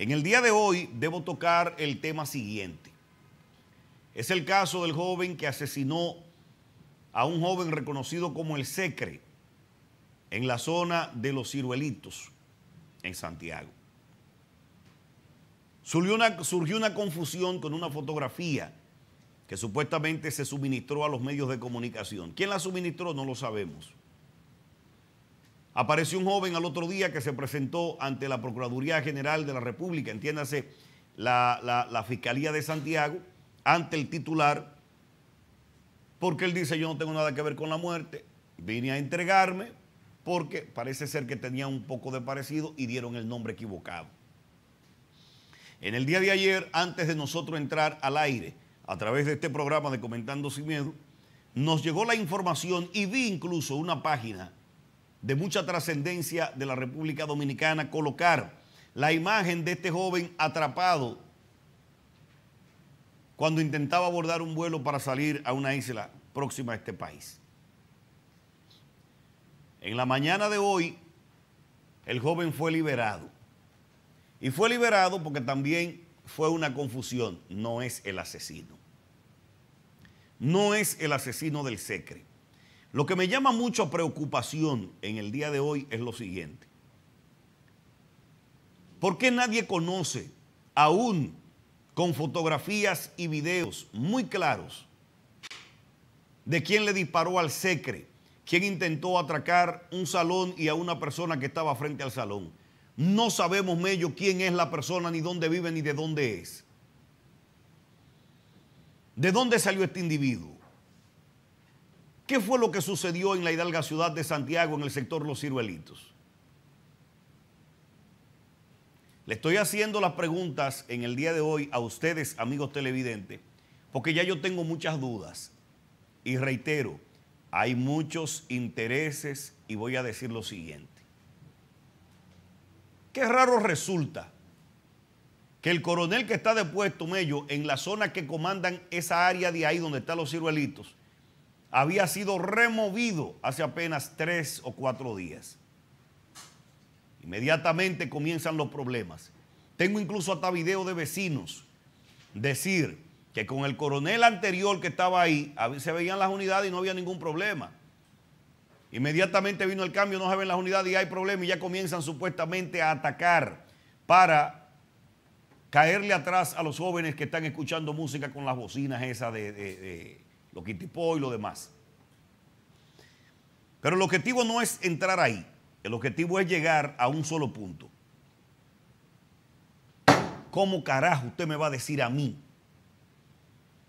En el día de hoy debo tocar el tema siguiente. Es el caso del joven que asesinó a un joven reconocido como el Secre en la zona de los ciruelitos en Santiago. Surgió una, confusión con una fotografía que supuestamente se suministró a los medios de comunicación. ¿Quién la suministró? No lo sabemos. Apareció un joven al otro día que se presentó ante la Procuraduría General de la República, entiéndase, la, Fiscalía de Santiago, ante el titular, porque él dice, yo no tengo nada que ver con la muerte, vine a entregarme porque parece ser que tenía un poco de parecido y dieron el nombre equivocado. En el día de ayer, antes de nosotros entrar al aire, a través de este programa de Comentando Sin Miedo, nos llegó la información y vi incluso una página de mucha trascendencia de la República Dominicana colocar la imagen de este joven atrapado cuando intentaba abordar un vuelo para salir a una isla próxima a este país. En la mañana de hoy, el joven fue liberado. Y fue liberado porque también fue una confusión. No es el asesino. No es el asesino del secre. Lo que me llama mucho preocupación en el día de hoy es lo siguiente. ¿Por qué nadie conoce, aún con fotografías y videos muy claros, de quién le disparó al secre, quién intentó atracar un salón y a una persona que estaba frente al salón? No sabemos, Mello, quién es la persona, ni dónde vive, ni de dónde es. ¿De dónde salió este individuo? ¿Qué fue lo que sucedió en la hidalga ciudad de Santiago en el sector Los Ciruelitos? Le estoy haciendo las preguntas en el día de hoy a ustedes, amigos televidentes, porque ya yo tengo muchas dudas. Y reitero, hay muchos intereses y voy a decir lo siguiente. Qué raro resulta que el coronel que está depuesto, Mello, en la zona que comandan esa área de ahí donde están los ciruelitos, había sido removido hace apenas tres o cuatro días. Inmediatamente comienzan los problemas. Tengo incluso hasta video de vecinos decir que con el coronel anterior que estaba ahí se veían las unidades y no había ningún problema. Inmediatamente vino el cambio, no se ven las unidades y hay problemas y ya comienzan supuestamente a atacar para caerle atrás a los jóvenes que están escuchando música con las bocinas esas de, de lo que y lo demás. Pero el objetivo no es entrar ahí, el objetivo es llegar a un solo punto. ¿Cómo carajo usted me va a decir a mí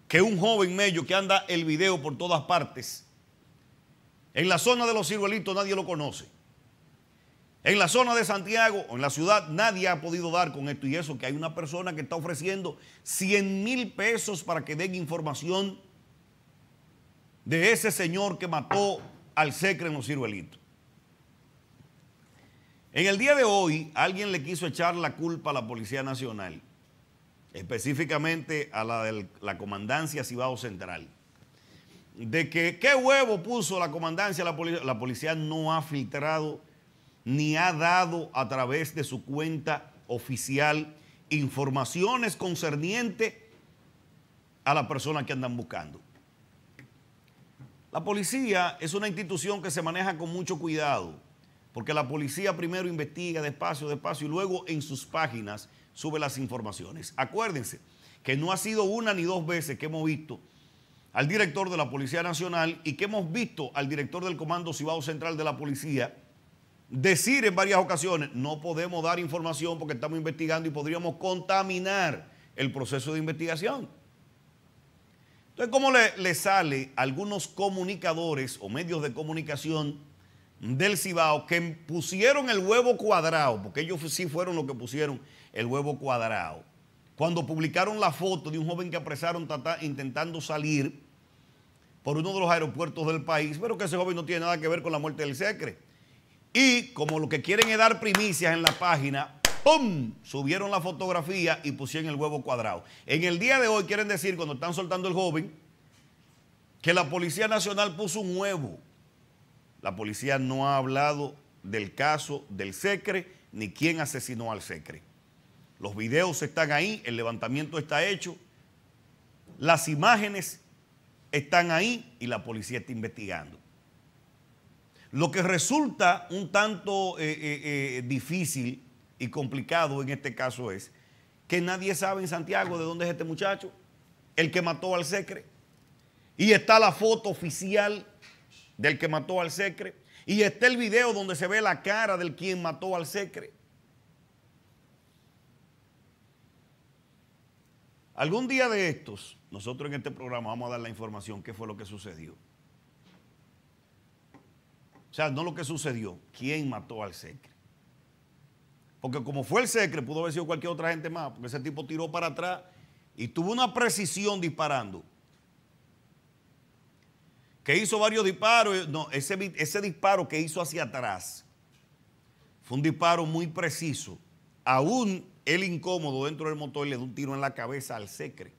que un joven medio que anda el video por todas partes, en la zona de los ciruelitos nadie lo conoce? En la zona de Santiago, en la ciudad, nadie ha podido dar con esto y eso, que hay una persona que está ofreciendo 100 mil pesos para que den información de ese señor que mató al secre en los ciruelitos. En el día de hoy, alguien le quiso echar la culpa a la Policía Nacional, específicamente a la de la Comandancia Cibao Central, de que qué huevo puso la Comandancia, la policía, la policía no ha filtrado ni ha dado a través de su cuenta oficial informaciones concernientes a la persona que andan buscando. La policía es una institución que se maneja con mucho cuidado, porque la policía primero investiga despacio, despacio, y luego en sus páginas sube las informaciones. Acuérdense que no ha sido una ni dos veces que hemos visto al director de la Policía Nacional y que hemos visto al director del Comando Cibao Central de la Policía decir en varias ocasiones, no podemos dar información porque estamos investigando y podríamos contaminar el proceso de investigación. Entonces, ¿cómo le, sale a algunos comunicadores o medios de comunicación del Cibao que pusieron el huevo cuadrado, porque ellos sí fueron los que pusieron el huevo cuadrado, cuando publicaron la foto de un joven que apresaron intentando salir por uno de los aeropuertos del país, pero que ese joven no tiene nada que ver con la muerte del Secre. Y como lo que quieren es dar primicias en la página, ¡pum! Subieron la fotografía y pusieron el huevo cuadrado. En el día de hoy quieren decir, cuando están soltando el joven, que la Policía Nacional puso un huevo. La policía no ha hablado del caso del Secre ni quién asesinó al Secre. Los videos están ahí, el levantamiento está hecho, las imágenes están ahí y la policía está investigando. Lo que resulta un tanto eh, eh, eh, difícil y complicado en este caso es que nadie sabe en Santiago de dónde es este muchacho, el que mató al Secre. Y está la foto oficial del que mató al Secre. Y está el video donde se ve la cara del quien mató al Secre. Algún día de estos, nosotros en este programa vamos a dar la información, qué fue lo que sucedió. O sea, no lo que sucedió, quién mató al Secre. Porque como fue el Secre, pudo haber sido cualquier otra gente más, porque ese tipo tiró para atrás y tuvo una precisión disparando. Que hizo varios disparos, eh, no, ese, disparo que hizo hacia atrás fue un disparo muy preciso. Aún el incómodo dentro del motor le dio un tiro en la cabeza al Secre.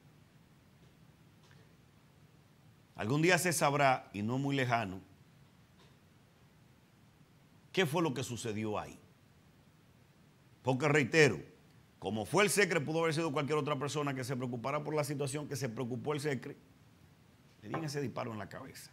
Algún día se sabrá, y no muy lejano, qué fue lo que sucedió ahí. Porque reitero, como fue el SECRE, pudo haber sido cualquier otra persona que se preocupara por la situación que se preocupó el SECRE, le di ese disparo en la cabeza.